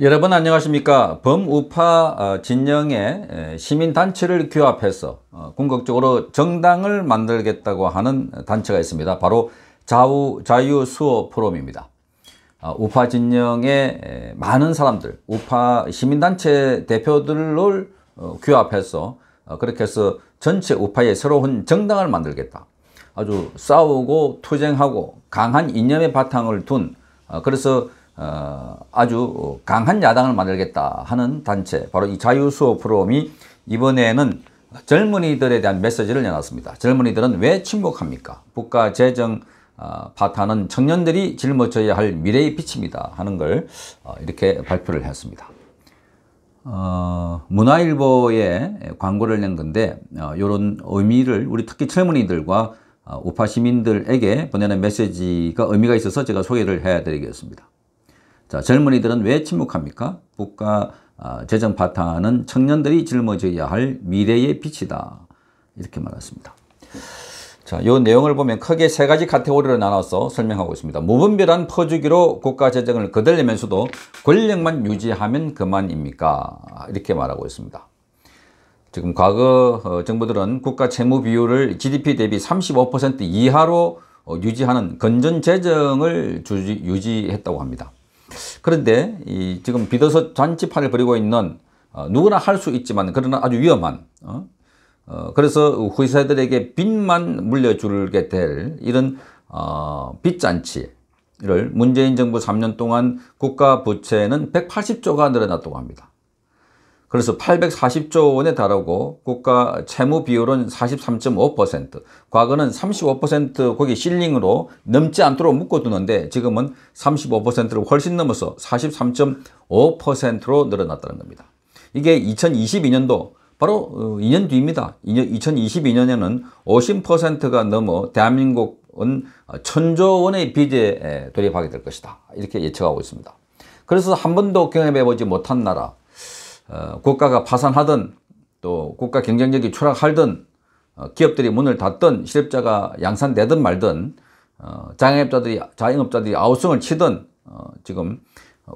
여러분 안녕하십니까 범우파 어, 진영의 시민단체를 규합해서 어, 궁극적으로 정당을 만들겠다고 하는 단체가 있습니다 바로 좌우 자유수호 포럼입니다 아, 우파 진영의 많은 사람들 우파 시민단체 대표들을 어, 규합해서 그렇게 해서 전체 우파의 새로운 정당을 만들겠다 아주 싸우고 투쟁하고 강한 이념의 바탕을 둔 그래서 어, 아주 강한 야당을 만들겠다 하는 단체 바로 이 자유수호 프롬이 이번에는 젊은이들에 대한 메시지를 내놨습니다. 젊은이들은 왜 침묵합니까? 국가 재정 어, 파탄은 청년들이 짊어져야 할 미래의 빛입니다 하는 걸 어, 이렇게 발표를 했습니다. 어, 문화일보에 광고를 낸 건데 어, 이런 의미를 우리 특히 젊은이들과 어, 우파 시민들에게 보내는 메시지가 의미가 있어서 제가 소개를 해드리겠습니다. 자, 젊은이들은 왜 침묵합니까? 국가 아, 재정 바탕은 청년들이 짊어져야 할 미래의 빛이다. 이렇게 말했습니다. 자, 요 내용을 보면 크게 세 가지 카테고리로 나눠서 설명하고 있습니다. 무분별한 퍼주기로 국가 재정을 거들리면서도 권력만 유지하면 그만입니까? 이렇게 말하고 있습니다. 지금 과거 어, 정부들은 국가 채무 비율을 GDP 대비 35% 이하로 어, 유지하는 건전 재정을 유지했다고 합니다. 그런데 이 지금 비도서 잔치판을 벌이고 있는 어, 누구나 할 수 있지만 그러나 아주 위험한 어? 어, 그래서 후세들에게 빚만 물려주게 될 이런 어, 빚잔치를 문재인 정부 3년 동안 국가 부채는 180조가 늘어났다고 합니다. 그래서 840조 원에 달하고 국가 채무 비율은 43.5%, 과거는 35% 거기 실링으로 넘지 않도록 묶어두는데 지금은 35%를 훨씬 넘어서 43.5%로 늘어났다는 겁니다. 이게 2022년도 바로 2년 어, 뒤입니다. 2022년에는 50%가 넘어 대한민국은 천조 원의 빚에 돌입하게 될 것이다. 이렇게 예측하고 있습니다. 그래서 한 번도 경험해보지 못한 나라, 어, 국가가 파산하든 또 국가 경쟁력이 추락하든 어, 기업들이 문을 닫든 실업자가 양산되든 말든 어, 자영업자들이 자영업자들이 아웃성을 치든 어, 지금 어,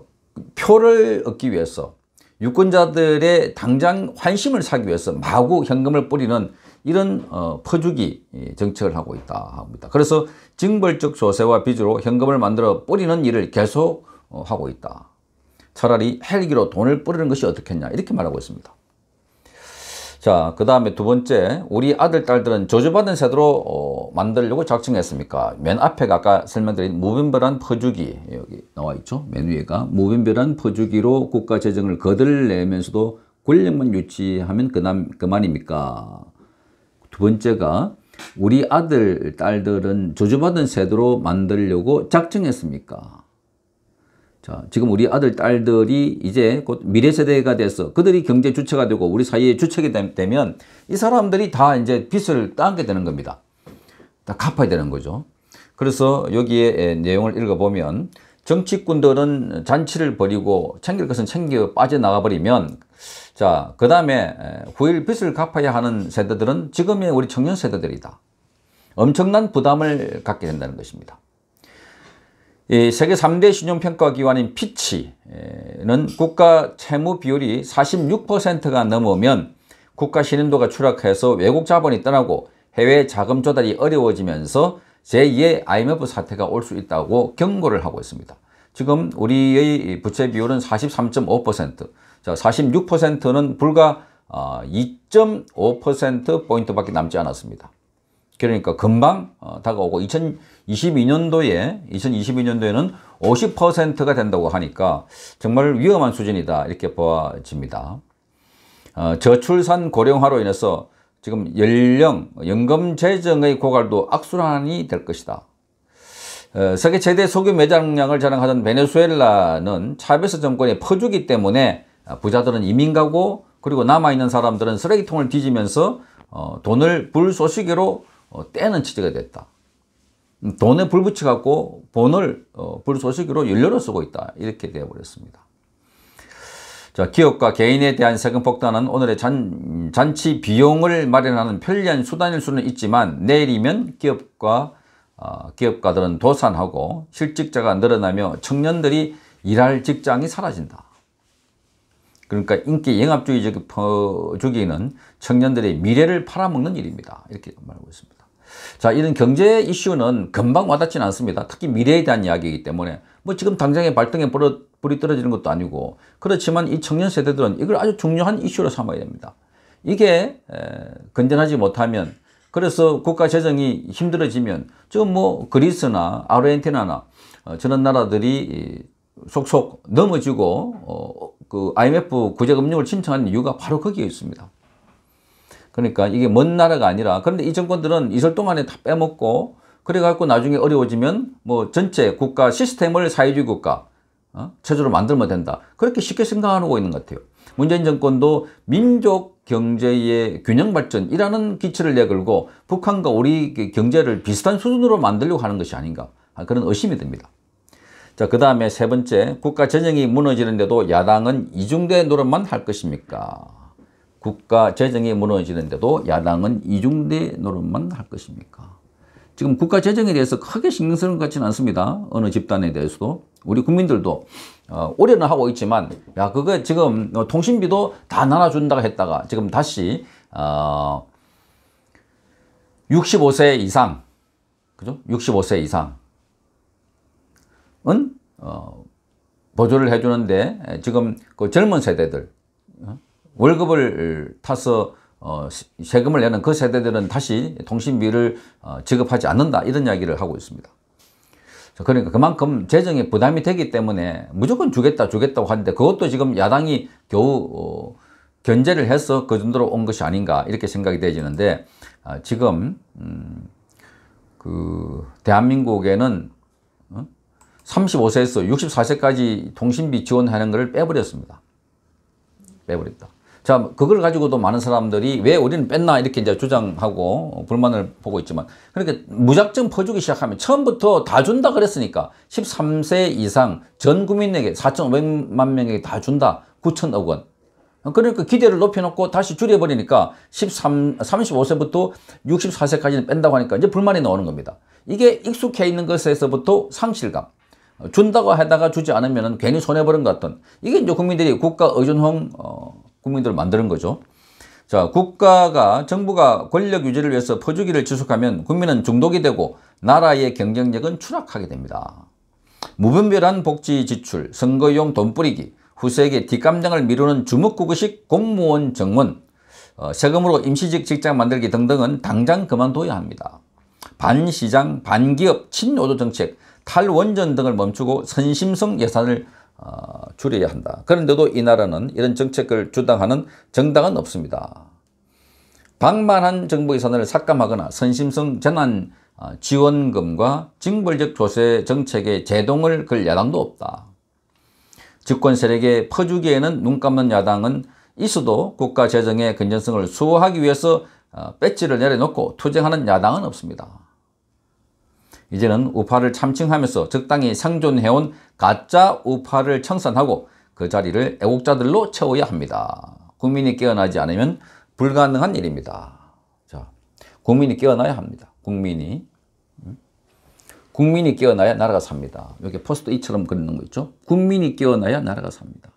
표를 얻기 위해서 유권자들의 당장 환심을 사기 위해서 마구 현금을 뿌리는 이런 어, 퍼주기 예, 정책을 하고 있다 합니다. 그래서 징벌적 조세와 비주로 현금을 만들어 뿌리는 일을 계속 어, 하고 있다. 차라리 헬기로 돈을 뿌리는 것이 어떻겠냐 이렇게 말하고 있습니다. 자, 그 다음에 두 번째, 우리 아들, 딸들은 저주받은 세대로 어, 만들려고 작정했습니까? 맨 앞에 아까 설명드린 무분별한 퍼주기, 여기 나와 있죠? 맨 위에가. 무분별한 퍼주기로 국가 재정을 거들내면서도 권력만 유치하면 그남, 그만입니까? 두 번째가, 우리 아들, 딸들은 저주받은 세대로 만들려고 작정했습니까? 자, 지금 우리 아들, 딸들이 이제 곧 미래 세대가 돼서 그들이 경제 주체가 되고 우리 사이에 주체가 되면 이 사람들이 다 이제 빚을 따게 되는 겁니다. 다 갚아야 되는 거죠. 그래서 여기에 내용을 읽어보면 정치꾼들은 잔치를 벌이고 챙길 것은 챙겨 빠져나가버리면 자, 그 다음에 후일 빚을 갚아야 하는 세대들은 지금의 우리 청년 세대들이다. 엄청난 부담을 갖게 된다는 것입니다. 이 세계 3대 신용평가기관인 피치는 국가 채무 비율이 46%가 넘으면 국가 신임도가 추락해서 외국 자본이 떠나고 해외 자금 조달이 어려워지면서 제2의 IMF 사태가 올 수 있다고 경고를 하고 있습니다. 지금 우리의 부채 비율은 43.5%, 자 46%는 불과 2.5%포인트밖에 어, 남지 않았습니다. 그러니까 금방 어, 다가오고 2022년도에 2022년도에는 50%가 된다고 하니까 정말 위험한 수준이다 이렇게 보아집니다. 어, 저출산 고령화로 인해서 지금 연령, 연금 재정의 고갈도 악순환이 될 것이다. 어, 세계 최대 석유 매장량을 자랑하던 베네수엘라는 차베스 정권의 퍼주기 때문에 아, 부자들은 이민 가고 그리고 남아있는 사람들은 쓰레기통을 뒤지면서 돈을 불쏘시개로 어, 때는 취지가 됐다. 돈에 불붙여갖고 본을 어, 불소식으로 연료로 쓰고 있다. 이렇게 되어버렸습니다. 자, 기업과 개인에 대한 세금 폭탄은 오늘의 잔, 잔치 비용을 마련하는 편리한 수단일 수는 있지만 내일이면 기업과 어, 기업가들은 도산하고 실직자가 늘어나며 청년들이 일할 직장이 사라진다. 그러니까 인기 영합주의적 어, 주기는 청년들의 미래를 팔아먹는 일입니다. 이렇게 말하고 있습니다. 자, 이런 경제 이슈는 금방 와닿지는 않습니다. 특히 미래에 대한 이야기이기 때문에 뭐 지금 당장에 발등에 불어, 불이 떨어지는 것도 아니고 그렇지만 이 청년 세대들은 이걸 아주 중요한 이슈로 삼아야 됩니다. 이게 에, 건전하지 못하면 그래서 국가 재정이 힘들어지면 지뭐 그리스나 아르헨티나나 어, 저런 나라들이 속속 넘어지고 어, 그 IMF 구제금융을 신청한 이유가 바로 거기에 있습니다. 그러니까 이게 먼 나라가 아니라 그런데 이 정권들은 이설 동안에 다 빼먹고 그래갖고 나중에 어려워지면 뭐 전체 국가 시스템을 사회주의 국가 어? 체제로 만들면 된다. 그렇게 쉽게 생각하고 있는 것 같아요. 문재인 정권도 민족 경제의 균형 발전이라는 기치를 내걸고 북한과 우리 경제를 비슷한 수준으로 만들려고 하는 것이 아닌가 그런 의심이 듭니다. 자, 그 다음에 세 번째 국가 전형이 무너지는데도 야당은 이중대 노력만할 것입니까? 국가 재정이 무너지는데도 야당은 이중대 노릇만 할 것입니까? 지금 국가 재정에 대해서 크게 신경 쓰는 것 같지는 않습니다. 어느 집단에 대해서도. 우리 국민들도 어, 오려는 하고 있지만 야 그거 지금 어, 통신비도 다 나눠준다고 했다가 지금 다시 어, 65세 이상 그죠? 65세 이상은 어, 보조를 해주는데 지금 그 젊은 세대들 월급을 타서 어, 세금을 내는 그 세대들은 다시 통신비를 어, 지급하지 않는다 이런 이야기를 하고 있습니다. 그러니까 그만큼 재정에 부담이 되기 때문에 무조건 주겠다 주겠다고 하는데 그것도 지금 야당이 겨우 어, 견제를 해서 그 정도로 온 것이 아닌가 이렇게 생각이 되지는데 어, 지금 음, 그 대한민국에는 어? 35세에서 64세까지 통신비 지원하는 것을 빼버렸습니다. 빼버렸다. 자, 그걸 가지고도 많은 사람들이 왜 우리는 뺐나 이렇게 이제 주장하고 불만을 보고 있지만 그러니까 무작정 퍼주기 시작하면 처음부터 다 준다 그랬으니까 13세 이상 전 국민에게 4,500만 명에게 다 준다 9천억 원. 그러니까 기대를 높여놓고 다시 줄여버리니까 13, 35세부터 64세까지는 뺀다고 하니까 이제 불만이 나오는 겁니다. 이게 익숙해 있는 것에서부터 상실감. 준다고 하다가 주지 않으면 괜히 손해보는 것 같은 이게 이제 국민들이 국가 의존형 어, 국민들을 만드는 거죠. 자, 국가가 정부가 권력 유지를 위해서 퍼주기를 지속하면 국민은 중독이 되고 나라의 경쟁력은 추락하게 됩니다. 무분별한 복지 지출, 선거용 돈 뿌리기, 후세에게 뒷감정을 미루는 주먹구구식 공무원 정원, 어, 세금으로 임시직 직장 만들기 등등은 당장 그만둬야 합니다. 반시장, 반기업, 친노조 정책, 탈원전 등을 멈추고 선심성 예산을 어, 줄여야 한다. 그런데도 이 나라는 이런 정책을 주당하는 정당은 없습니다. 방만한 정부 예산을 삭감하거나 선심성 재난 어, 지원금과 징벌적 조세 정책의 제동을 걸 야당도 없다. 집권 세력의 퍼주기에는 눈 감는 야당은 있어도 국가 재정의 건전성을 수호하기 위해서 어, 배지를 내려놓고 투쟁하는 야당은 없습니다. 이제는 우파를 참칭하면서 적당히 생존해온 가짜 우파를 청산하고 그 자리를 애국자들로 채워야 합니다. 국민이 깨어나지 않으면 불가능한 일입니다. 자, 국민이 깨어나야 합니다. 국민이. 음? 국민이 깨어나야 나라가 삽니다. 여기 포스트 이처럼 그리는 거 있죠? 국민이 깨어나야 나라가 삽니다.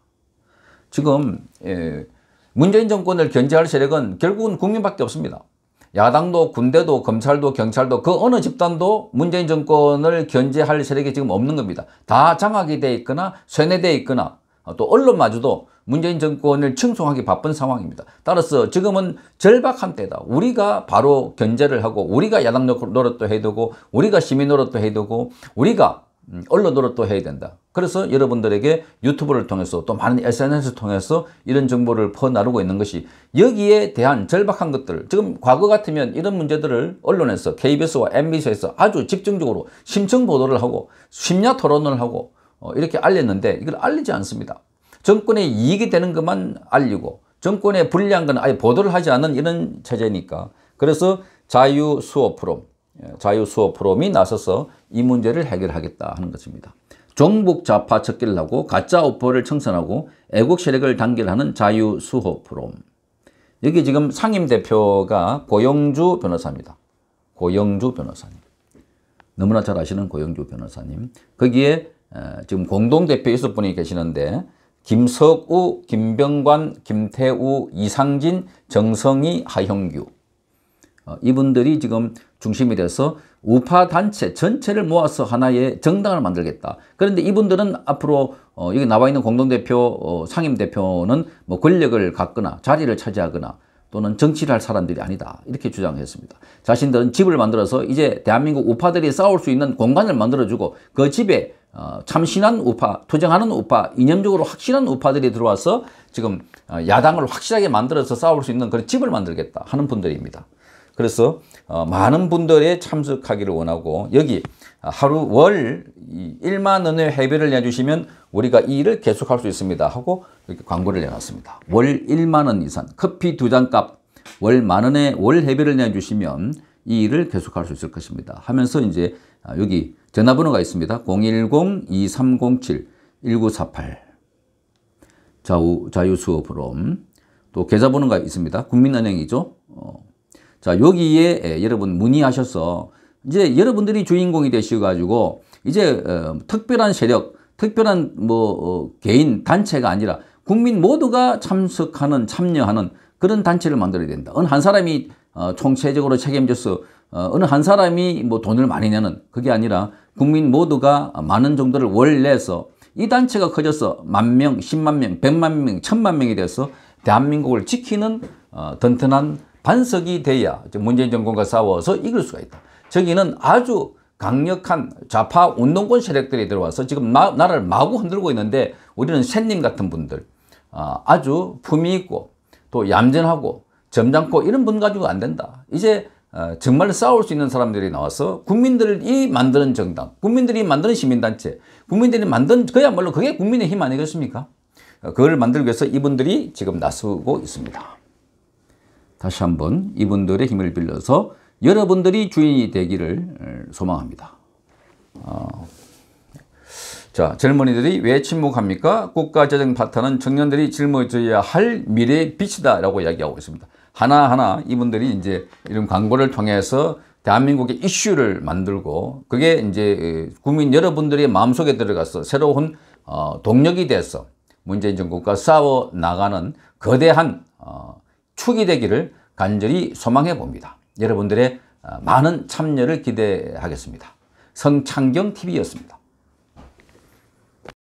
지금 예, 문재인 정권을 견제할 세력은 결국은 국민밖에 없습니다. 야당도 군대도 검찰도 경찰도 그 어느 집단도 문재인 정권을 견제할 세력이 지금 없는 겁니다. 다 장악이 돼 있거나 쇠뇌돼 있거나 또 언론마저도 문재인 정권을 칭송하기 바쁜 상황입니다. 따라서 지금은 절박한 때다. 우리가 바로 견제를 하고 우리가 야당 노릇도 해두고 우리가 시민 노릇도 해두고 우리가 음, 언론으로 또 해야 된다. 그래서 여러분들에게 유튜브를 통해서 또 많은 SNS를 통해서 이런 정보를 퍼나르고 있는 것이 여기에 대한 절박한 것들 지금 과거 같으면 이런 문제들을 언론에서 KBS와 MBC에서 아주 집중적으로 심층 보도를 하고 심야 토론을 하고 어, 이렇게 알렸는데 이걸 알리지 않습니다. 정권의 이익이 되는 것만 알리고 정권의 불리한 건 아예 보도를 하지 않는 이런 체제니까 그래서 자유 수업 프롬 자유수호프롬이 나서서 이 문제를 해결하겠다 하는 것입니다. 종북 좌파 척결 하고 가짜 오퍼를 청산하고 애국 세력을 단결하는 자유수호 프롬. 여기 지금 상임 대표가 고영주 변호사입니다. 고영주 변호사님. 너무나 잘 아시는 고영주 변호사님. 거기에 지금 공동대표 여섯 분이 계시는데 김석우, 김병관, 김태우, 이상진, 정성희, 하형규. 어, 이분들이 지금 중심이 돼서 우파 단체 전체를 모아서 하나의 정당을 만들겠다. 그런데 이분들은 앞으로 어, 여기 나와 있는 공동대표, 어, 상임대표는 뭐 권력을 갖거나 자리를 차지하거나 또는 정치를 할 사람들이 아니다. 이렇게 주장했습니다. 자신들은 집을 만들어서 이제 대한민국 우파들이 싸울 수 있는 공간을 만들어주고 그 집에 어, 참신한 우파, 투쟁하는 우파, 이념적으로 확실한 우파들이 들어와서 지금 어, 야당을 확실하게 만들어서 싸울 수 있는 그런 집을 만들겠다 하는 분들입니다. 그래서 어, 많은 분들이 참석하기를 원하고 여기 아, 하루 월 1만 원의 회비를 내주시면 우리가 이 일을 계속할 수 있습니다 하고 이렇게 광고를 내놨습니다. 월 1만 원 이상 커피 두 잔 값 월 만 원의 월 회비를 내주시면 이 일을 계속할 수 있을 것입니다. 하면서 이제 아, 여기 전화번호가 있습니다. 010-2307-1948 자유, 자유수업으로 또 계좌번호가 있습니다. 국민은행이죠. 어. 자, 여기에 예, 여러분 문의하셔서 이제 여러분들이 주인공이 되셔가지고 이제 어, 특별한 세력, 특별한 뭐 어, 개인 단체가 아니라 국민 모두가 참석하는 참여하는 그런 단체를 만들어야 된다. 어느 한 사람이 어, 총체적으로 책임져서 어, 어느 한 사람이 뭐 돈을 많이 내는 그게 아니라 국민 모두가 많은 정도를 월내서 이 단체가 커져서 만 명, 십만 명, 백만 명, 천만 명이 돼서 대한민국을 지키는 어, 튼튼한 반석이 돼야 문재인 정권과 싸워서 이길 수가 있다. 저기는 아주 강력한 좌파 운동권 세력들이 들어와서 지금 나, 라를 마구 흔들고 있는데 우리는 샌님 같은 분들 아, 아주 품위 있고 또 얌전하고 점잖고 이런 분 가지고 안 된다. 이제 어, 정말 싸울 수 있는 사람들이 나와서 국민들이 만드는 정당, 국민들이 만드는 시민단체, 국민들이 만든 그야말로 그게 국민의 힘 아니겠습니까? 어, 그걸 만들기 위해서 이분들이 지금 나서고 있습니다. 다시 한번 이분들의 힘을 빌려서 여러분들이 주인이 되기를 소망합니다. 어. 자, 젊은이들이 왜 침묵합니까? 국가재정 파탄은 청년들이 짊어져야 할 미래의 빛이다 라고 이야기하고 있습니다. 하나하나 이분들이 이제 이런 광고를 통해서 대한민국의 이슈를 만들고 그게 이제 국민 여러분들의 마음속에 들어가서 새로운 어, 동력이 돼서 문재인 정부가 싸워 나가는 거대한 어, 축이 되기를 간절히 소망해 봅니다. 여러분들의 어, 많은 참여를 기대하겠습니다. 성창경TV였습니다.